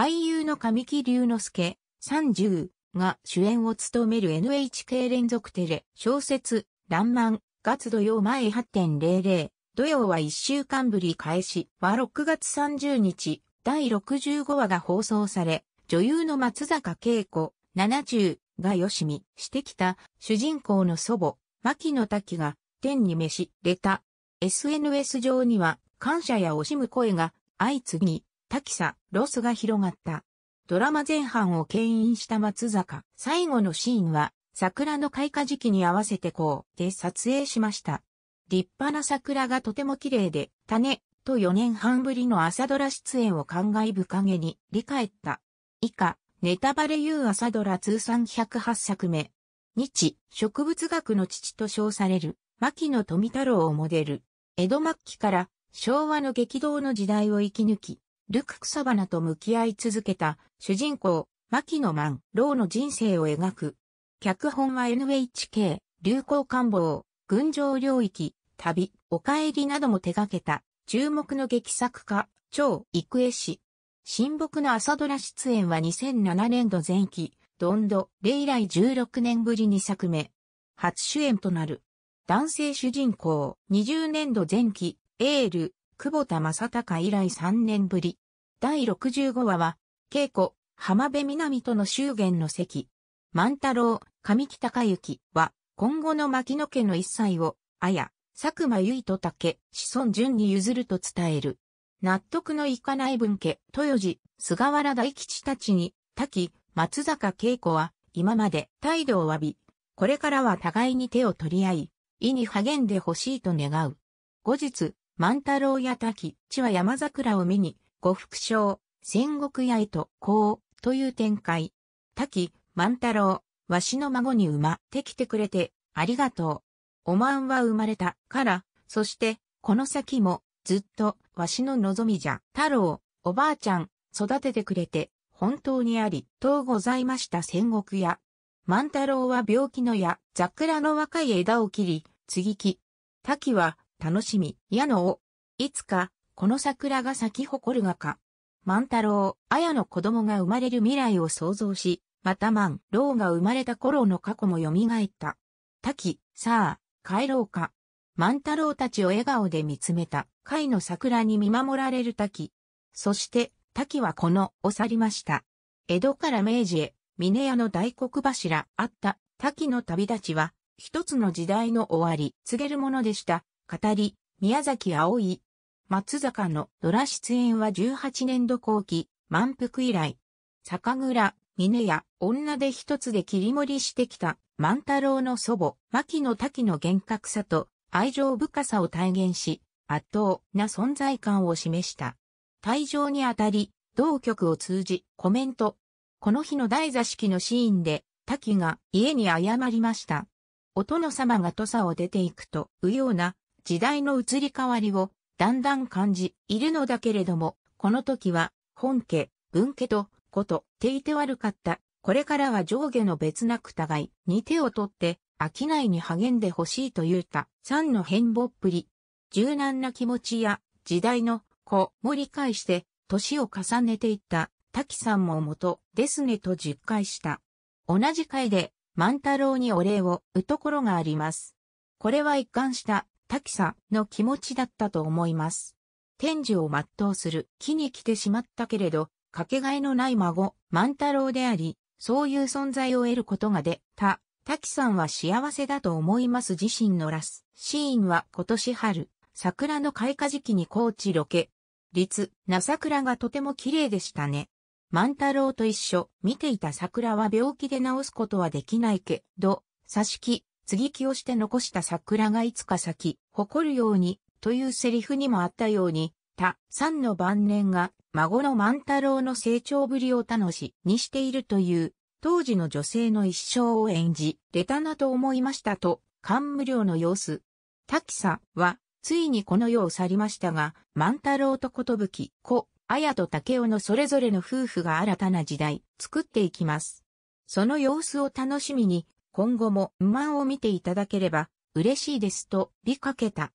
俳優の神木隆之介、30が主演を務める NHK 連続テレ、小説、らんまん、月土曜前8.00、土曜は1週間ぶり開始は6月30日、第65話が放送され、女優の松坂慶子、70がよしみしてきた主人公の祖母、牧野滝が天に召し出た。SNS 上には感謝や惜しむ声が相次ぎ、滝さ、ロスが広がった。ドラマ前半を牽引した松坂。最後のシーンは、桜の開花時期に合わせてこう、で撮影しました。立派な桜がとても綺麗で、種、と4年半ぶりの朝ドラ出演を感慨深げに、理解った。以下、ネタバレ言う朝ドラ通算108作目。日、植物学の父と称される、牧野富太郎をモデル。江戸末期から昭和の激動の時代を生き抜き、ルク・クサバナと向き合い続けた主人公、マキノ・マン、ローの人生を描く。脚本は NHK、流行官房、群青領域、旅、お帰りなども手掛けた、注目の劇作家、超育英氏。新木の朝ドラ出演は2007年度前期、ドンド、例以来16年ぶり2作目。初主演となる。男性主人公、20年度前期、エール、久保田正隆以来3年ぶり。第65話は、稽古、浜辺美との祝言の席。万太郎、上木隆之は、今後の牧野家の一切を、あや、佐久間由衣と竹、子孫淳に譲ると伝える。納得のいかない分家、豊寺、菅原大吉たちに、滝、松坂慶子は、今まで態度を詫び、これからは互いに手を取り合い、意に励んでほしいと願う。後日、万太郎や滝、地は山桜を見に、呉服賞、戦国屋へと、こう、という展開。滝、万太郎、わしの孫にまってきてくれて、ありがとう。おまんは生まれた、から、そして、この先も、ずっと、わしの望みじゃ。太郎、おばあちゃん、育ててくれて、本当にあり、とうございました戦国屋。万太郎は病気の矢、桜の若い枝を切り、継ぎ木。滝は、楽しみ、矢野を。いつか、この桜が咲き誇るがか。万太郎、綾の子供が生まれる未来を想像し、また万、老が生まれた頃の過去も蘇った。滝、さあ、帰ろうか。万太郎たちを笑顔で見つめた、貝の桜に見守られる滝。そして、滝はこの、を去りました。江戸から明治へ、峰屋の大黒柱、あった、滝の旅立ちは、一つの時代の終わり、告げるものでした。語り、宮崎葵、松坂のドラ出演は18年度後期、満腹以来、酒蔵、峰屋、女で一つで切り盛りしてきた万太郎の祖母、牧野滝の厳格さと愛情深さを体現し、圧倒な存在感を示した。退場にあたり、同局を通じコメント。この日の大座式のシーンで、滝が家に謝りました。お殿様が土佐を出ていくと、うような時代の移り変わりをだんだん感じいるのだけれども、この時は本家、文家とこと手いて悪かった。これからは上下の別なく互いに手を取って商いに励んでほしいと言うた三の変貌っぷり。柔軟な気持ちや時代の子も理解して年を重ねていった滝さんも元ですねと実会した。同じ回で万太郎にお礼をうところがあります。これは一貫した滝さの気持ちだったと思います。天寿を全うする木に来てしまったけれど、かけがえのない孫、万太郎であり、そういう存在を得ることがで、た、滝さんは幸せだと思います自身のラス。シーンは今年春、桜の開花時期に高知ロケ。立、な桜がとても綺麗でしたね。万太郎と一緒、見ていた桜は病気で治すことはできないけど、挿し木、継ぎ木をして残した桜がいつか咲き、誇るように、というセリフにもあったように、他、三の晩年が、孫の万太郎の成長ぶりを楽し、にしているという、当時の女性の一生を演じ、出たなと思いましたと、感無量の様子。滝さは、ついにこの世を去りましたが、万太郎と寿、子、綾と竹雄のそれぞれの夫婦が新たな時代、作っていきます。その様子を楽しみに、今後も満を見ていただければ嬉しいですと、びかけた。